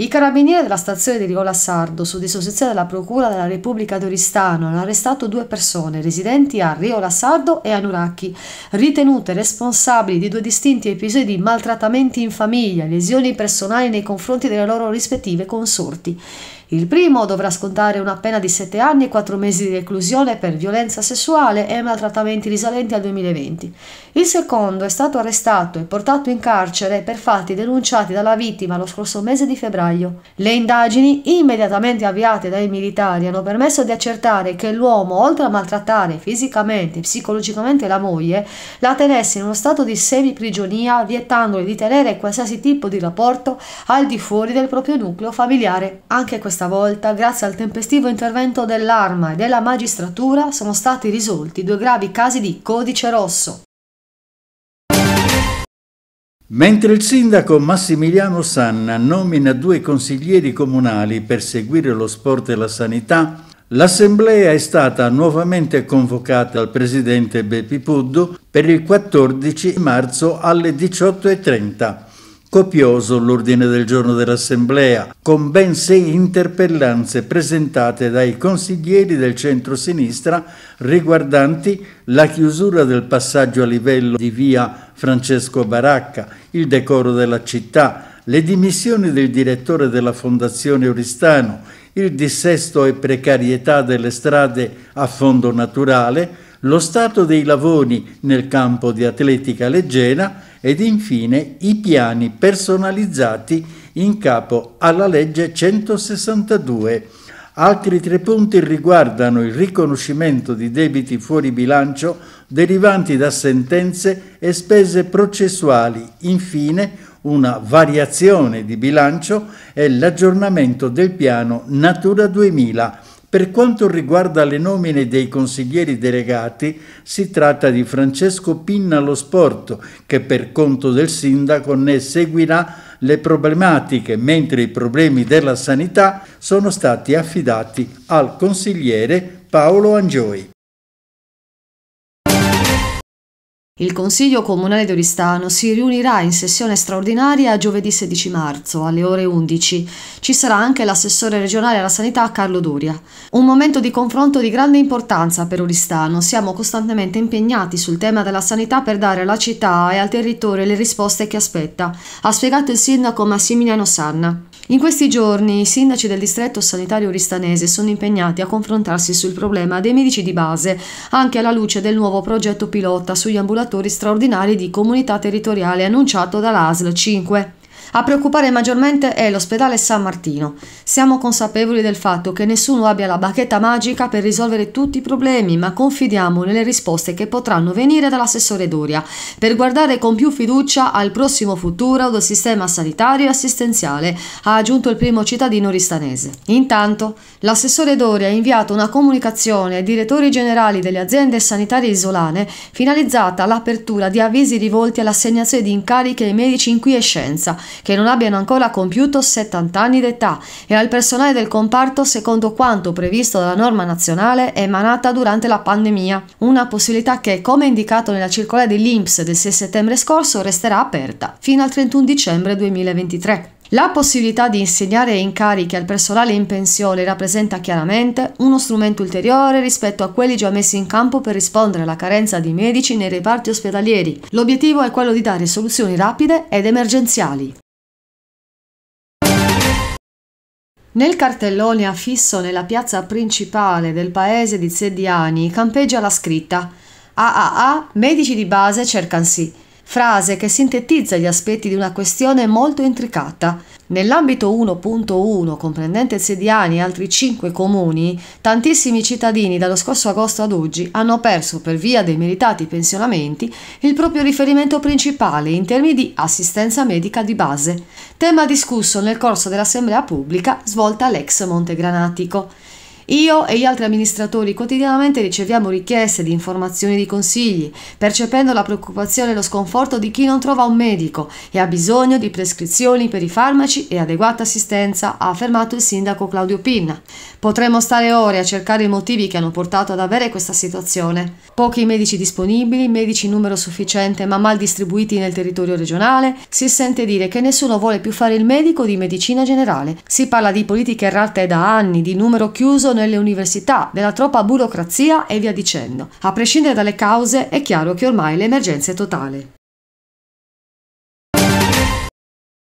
I carabinieri della stazione di Rigola Sardo, su disposizione della Procura della Repubblica d'Oristano, hanno arrestato due persone residenti a Riola Sardo e a Nuracchi, ritenute responsabili di due distinti episodi di maltrattamenti in famiglia, lesioni personali nei confronti delle loro rispettive consorti. Il primo dovrà scontare una pena di 7 anni e 4 mesi di reclusione per violenza sessuale e maltrattamenti risalenti al 2020. Il secondo è stato arrestato e portato in carcere per fatti denunciati dalla vittima lo scorso mese di febbraio. Le indagini, immediatamente avviate dai militari, hanno permesso di accertare che l'uomo, oltre a maltrattare fisicamente e psicologicamente la moglie, la tenesse in uno stato di semiprigionia, vietandole di tenere qualsiasi tipo di rapporto al di fuori del proprio nucleo familiare. Anche questa questa volta, grazie al tempestivo intervento dell'arma e della magistratura, sono stati risolti due gravi casi di codice rosso. Mentre il sindaco Massimiliano Sanna nomina due consiglieri comunali per seguire lo sport e la sanità, l'assemblea è stata nuovamente convocata dal presidente Beppi Puddu per il 14 marzo alle 18.30 Copioso l'ordine del giorno dell'Assemblea, con ben sei interpellanze presentate dai consiglieri del centro-sinistra riguardanti la chiusura del passaggio a livello di via Francesco Baracca, il decoro della città, le dimissioni del direttore della Fondazione Oristano, il dissesto e precarietà delle strade a fondo naturale, lo stato dei lavori nel campo di atletica leggera ed infine i piani personalizzati in capo alla legge 162. Altri tre punti riguardano il riconoscimento di debiti fuori bilancio derivanti da sentenze e spese processuali, infine una variazione di bilancio e l'aggiornamento del piano Natura 2000 per quanto riguarda le nomine dei consiglieri delegati, si tratta di Francesco Pinna allo Sporto, che per conto del sindaco ne seguirà le problematiche, mentre i problemi della sanità sono stati affidati al consigliere Paolo Angioi. Il Consiglio Comunale di Oristano si riunirà in sessione straordinaria giovedì 16 marzo alle ore 11. Ci sarà anche l'assessore regionale alla sanità Carlo Doria. Un momento di confronto di grande importanza per Oristano. Siamo costantemente impegnati sul tema della sanità per dare alla città e al territorio le risposte che aspetta, ha spiegato il sindaco Massimiliano Sanna. In questi giorni i sindaci del distretto sanitario ristanese sono impegnati a confrontarsi sul problema dei medici di base, anche alla luce del nuovo progetto pilota sugli ambulatori straordinari di comunità territoriale annunciato dall'ASL 5. A preoccupare maggiormente è l'ospedale San Martino. Siamo consapevoli del fatto che nessuno abbia la bacchetta magica per risolvere tutti i problemi, ma confidiamo nelle risposte che potranno venire dall'assessore Doria per guardare con più fiducia al prossimo futuro del sistema sanitario e assistenziale, ha aggiunto il primo cittadino ristanese. Intanto, l'assessore Doria ha inviato una comunicazione ai direttori generali delle aziende sanitarie isolane finalizzata all'apertura di avvisi rivolti all'assegnazione di incarichi ai medici in quiescenza che non abbiano ancora compiuto 70 anni d'età e al personale del comparto secondo quanto previsto dalla norma nazionale emanata durante la pandemia. Una possibilità che, come indicato nella circolare dell'INPS del 6 settembre scorso, resterà aperta fino al 31 dicembre 2023. La possibilità di insegnare incarichi al personale in pensione rappresenta chiaramente uno strumento ulteriore rispetto a quelli già messi in campo per rispondere alla carenza di medici nei reparti ospedalieri. L'obiettivo è quello di dare soluzioni rapide ed emergenziali. Nel cartellone affisso nella piazza principale del paese di Zediani campeggia la scritta AAA Medici di base cercansi frase che sintetizza gli aspetti di una questione molto intricata. Nell'ambito 1.1, comprendente Sediani e altri 5 comuni, tantissimi cittadini dallo scorso agosto ad oggi hanno perso per via dei meritati pensionamenti il proprio riferimento principale in termini di assistenza medica di base, tema discusso nel corso dell'assemblea pubblica svolta all'ex Montegranatico. Io e gli altri amministratori quotidianamente riceviamo richieste di informazioni e di consigli, percependo la preoccupazione e lo sconforto di chi non trova un medico e ha bisogno di prescrizioni per i farmaci e adeguata assistenza, ha affermato il sindaco Claudio Pinna. Potremmo stare ore a cercare i motivi che hanno portato ad avere questa situazione. Pochi medici disponibili, medici in numero sufficiente ma mal distribuiti nel territorio regionale, si sente dire che nessuno vuole più fare il medico di medicina generale. Si parla di politiche errate da anni, di numero chiuso nelle università, della troppa burocrazia e via dicendo. A prescindere dalle cause, è chiaro che ormai l'emergenza è totale.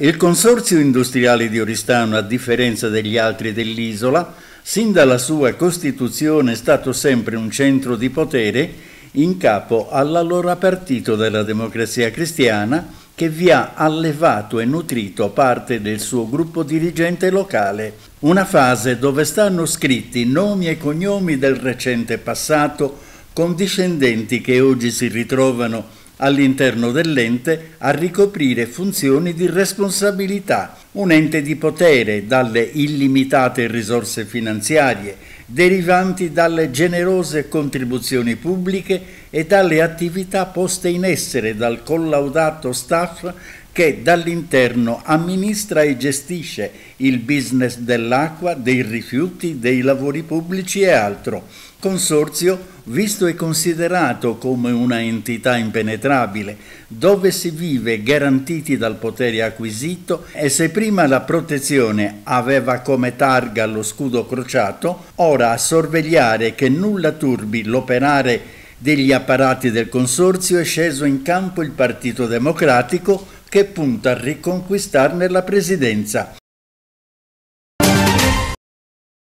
Il Consorzio Industriale di Oristano, a differenza degli altri dell'isola, sin dalla sua costituzione è stato sempre un centro di potere in capo all'allora partito della democrazia cristiana, che vi ha allevato e nutrito parte del suo gruppo dirigente locale, una fase dove stanno scritti nomi e cognomi del recente passato con discendenti che oggi si ritrovano all'interno dell'ente a ricoprire funzioni di responsabilità, un ente di potere dalle illimitate risorse finanziarie, derivanti dalle generose contribuzioni pubbliche e dalle attività poste in essere dal collaudato staff che dall'interno amministra e gestisce il business dell'acqua, dei rifiuti, dei lavori pubblici e altro, consorzio visto e considerato come una entità impenetrabile, dove si vive garantiti dal potere acquisito e se prima la protezione aveva come targa lo scudo crociato, ora a sorvegliare che nulla turbi l'operare degli apparati del consorzio è sceso in campo il Partito Democratico che punta a riconquistarne la presidenza.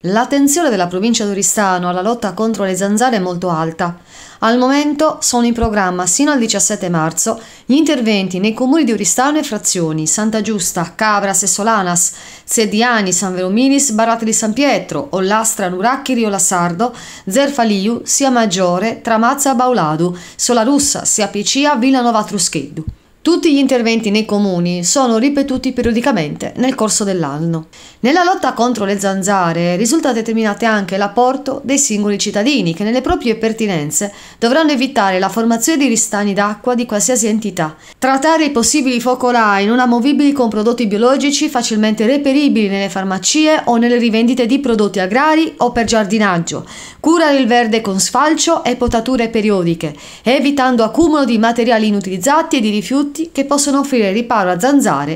L'attenzione della provincia di Oristano alla lotta contro le zanzare è molto alta. Al momento sono in programma sino al 17 marzo gli interventi nei comuni di Oristano e Frazioni, Santa Giusta, Cabras e Solanas, Sediani, San Verominis, Barate di San Pietro, Ollastra, Nuracchi, Riola Sardo, Zerfaliu, Sia Maggiore, Tramazza, Bauladu, Solarussa, Sia Picia, Villanova Truscheddu. Tutti gli interventi nei comuni sono ripetuti periodicamente nel corso dell'anno. Nella lotta contro le zanzare risulta determinata anche l'apporto dei singoli cittadini che nelle proprie pertinenze dovranno evitare la formazione di ristagni d'acqua di qualsiasi entità, trattare i possibili focolai non amovibili con prodotti biologici facilmente reperibili nelle farmacie o nelle rivendite di prodotti agrari o per giardinaggio, curare il verde con sfalcio e potature periodiche, evitando accumulo di materiali inutilizzati e di rifiuti pianti che possono offrire riparo a zanzare.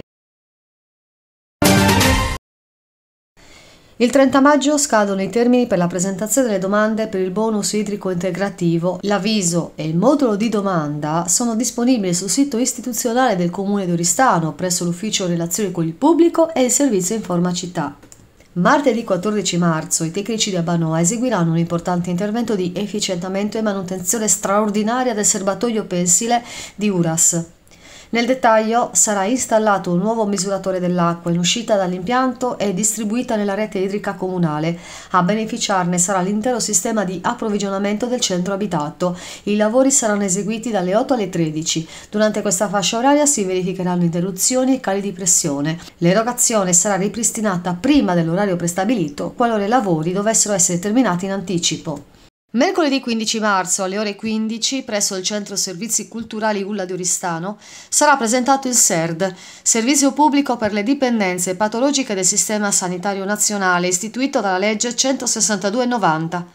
Il 30 maggio scadono i termini per la presentazione delle domande per il bonus idrico integrativo. L'avviso e il modulo di domanda sono disponibili sul sito istituzionale del Comune di Oristano presso l'Ufficio Relazioni con il Pubblico e il Servizio Informa Città. Martedì 14 marzo i tecnici di Abanoa eseguiranno un importante intervento di efficientamento e manutenzione straordinaria del serbatoio pensile di Uras. Nel dettaglio sarà installato un nuovo misuratore dell'acqua in uscita dall'impianto e distribuita nella rete idrica comunale. A beneficiarne sarà l'intero sistema di approvvigionamento del centro abitato. I lavori saranno eseguiti dalle 8 alle 13. Durante questa fascia oraria si verificheranno interruzioni e cali di pressione. L'erogazione sarà ripristinata prima dell'orario prestabilito qualora i lavori dovessero essere terminati in anticipo. Mercoledì 15 marzo alle ore 15 presso il Centro Servizi Culturali Ulla di Oristano sarà presentato il SERD, Servizio Pubblico per le Dipendenze Patologiche del Sistema Sanitario Nazionale, istituito dalla legge 162 90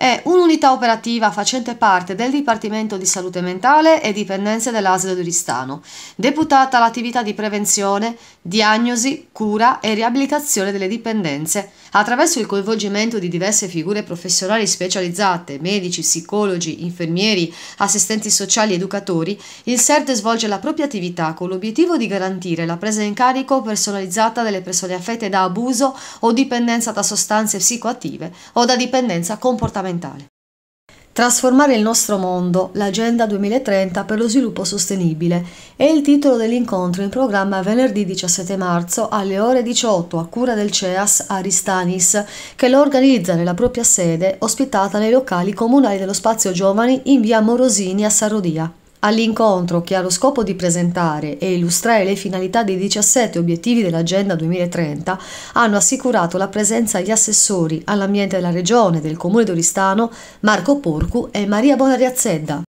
è un'unità operativa facente parte del Dipartimento di Salute Mentale e dipendenze dell'Asilo di Oristano, deputata all'attività di prevenzione, diagnosi, cura e riabilitazione delle dipendenze, attraverso il coinvolgimento di diverse figure professionali specializzate, medici, psicologi, infermieri, assistenti sociali, educatori, il SERD svolge la propria attività con l'obiettivo di garantire la presa in carico personalizzata delle persone affette da abuso o dipendenza da sostanze psicoattive o da dipendenza comportamentale fondamentale. Trasformare il nostro mondo, l'Agenda 2030 per lo sviluppo sostenibile, è il titolo dell'incontro in programma venerdì 17 marzo alle ore 18 a cura del CEAS Aristanis, che lo organizza nella propria sede ospitata nei locali comunali dello Spazio Giovani in via Morosini a Sarodia. All'incontro, che ha lo scopo di presentare e illustrare le finalità dei 17 obiettivi dell'Agenda 2030, hanno assicurato la presenza gli assessori all'ambiente della Regione del Comune d'Oristano Marco Porcu e Maria Bonariazzedda.